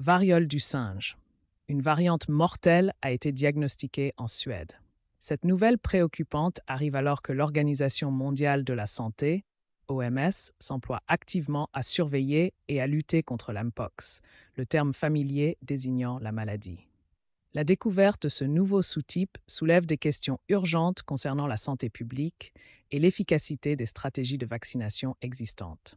variole du singe. Une variante mortelle a été diagnostiquée en Suède. Cette nouvelle préoccupante arrive alors que l'Organisation mondiale de la santé, OMS, s'emploie activement à surveiller et à lutter contre l'AMPOX, le terme familier désignant la maladie. La découverte de ce nouveau sous-type soulève des questions urgentes concernant la santé publique et l'efficacité des stratégies de vaccination existantes.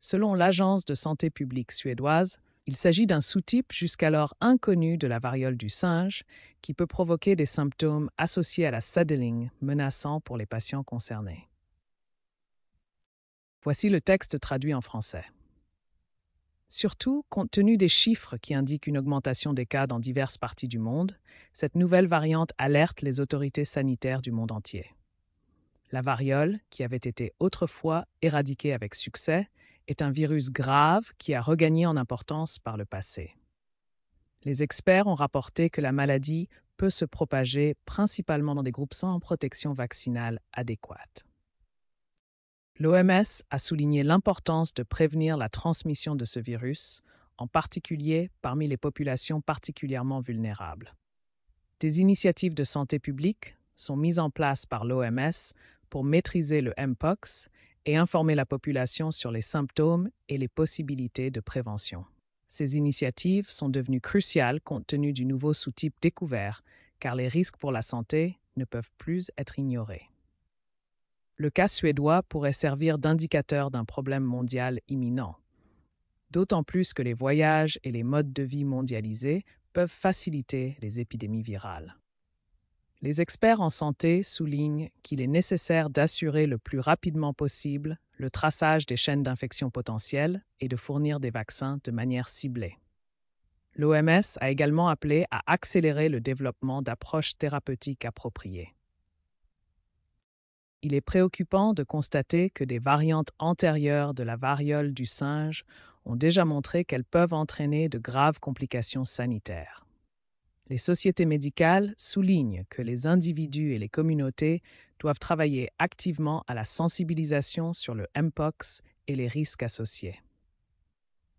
Selon l'Agence de santé publique suédoise, il s'agit d'un sous-type jusqu'alors inconnu de la variole du singe qui peut provoquer des symptômes associés à la saddling menaçant pour les patients concernés. Voici le texte traduit en français. Surtout, compte tenu des chiffres qui indiquent une augmentation des cas dans diverses parties du monde, cette nouvelle variante alerte les autorités sanitaires du monde entier. La variole, qui avait été autrefois éradiquée avec succès, est un virus grave qui a regagné en importance par le passé. Les experts ont rapporté que la maladie peut se propager principalement dans des groupes sans protection vaccinale adéquate. L'OMS a souligné l'importance de prévenir la transmission de ce virus, en particulier parmi les populations particulièrement vulnérables. Des initiatives de santé publique sont mises en place par l'OMS pour maîtriser le MPOX et informer la population sur les symptômes et les possibilités de prévention. Ces initiatives sont devenues cruciales compte tenu du nouveau sous-type découvert, car les risques pour la santé ne peuvent plus être ignorés. Le cas suédois pourrait servir d'indicateur d'un problème mondial imminent, d'autant plus que les voyages et les modes de vie mondialisés peuvent faciliter les épidémies virales les experts en santé soulignent qu'il est nécessaire d'assurer le plus rapidement possible le traçage des chaînes d'infection potentielles et de fournir des vaccins de manière ciblée. L'OMS a également appelé à accélérer le développement d'approches thérapeutiques appropriées. Il est préoccupant de constater que des variantes antérieures de la variole du singe ont déjà montré qu'elles peuvent entraîner de graves complications sanitaires les sociétés médicales soulignent que les individus et les communautés doivent travailler activement à la sensibilisation sur le MPOX et les risques associés.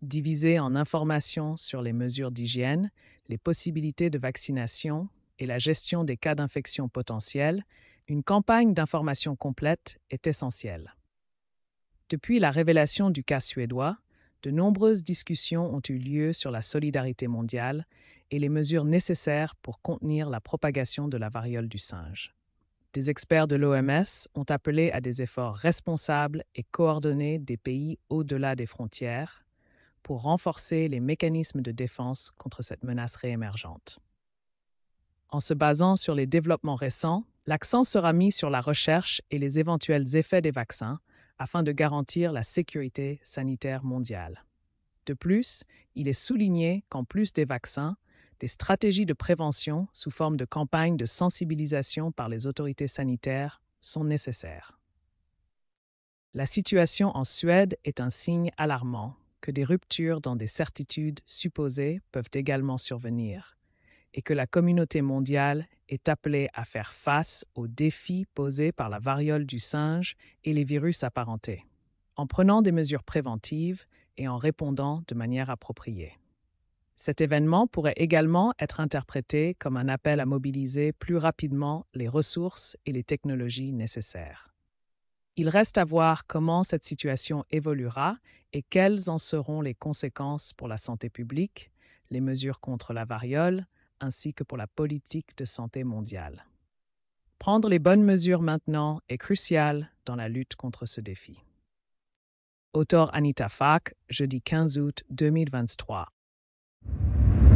Divisé en informations sur les mesures d'hygiène, les possibilités de vaccination et la gestion des cas d'infection potentiels, une campagne d'information complète est essentielle. Depuis la révélation du cas suédois, de nombreuses discussions ont eu lieu sur la solidarité mondiale et les mesures nécessaires pour contenir la propagation de la variole du singe. Des experts de l'OMS ont appelé à des efforts responsables et coordonnés des pays au-delà des frontières pour renforcer les mécanismes de défense contre cette menace réémergente. En se basant sur les développements récents, l'accent sera mis sur la recherche et les éventuels effets des vaccins afin de garantir la sécurité sanitaire mondiale. De plus, il est souligné qu'en plus des vaccins, des stratégies de prévention sous forme de campagnes de sensibilisation par les autorités sanitaires sont nécessaires. La situation en Suède est un signe alarmant que des ruptures dans des certitudes supposées peuvent également survenir et que la communauté mondiale est appelée à faire face aux défis posés par la variole du singe et les virus apparentés, en prenant des mesures préventives et en répondant de manière appropriée. Cet événement pourrait également être interprété comme un appel à mobiliser plus rapidement les ressources et les technologies nécessaires. Il reste à voir comment cette situation évoluera et quelles en seront les conséquences pour la santé publique, les mesures contre la variole, ainsi que pour la politique de santé mondiale. Prendre les bonnes mesures maintenant est crucial dans la lutte contre ce défi. Auteur Anita Fak, jeudi 15 août 2023.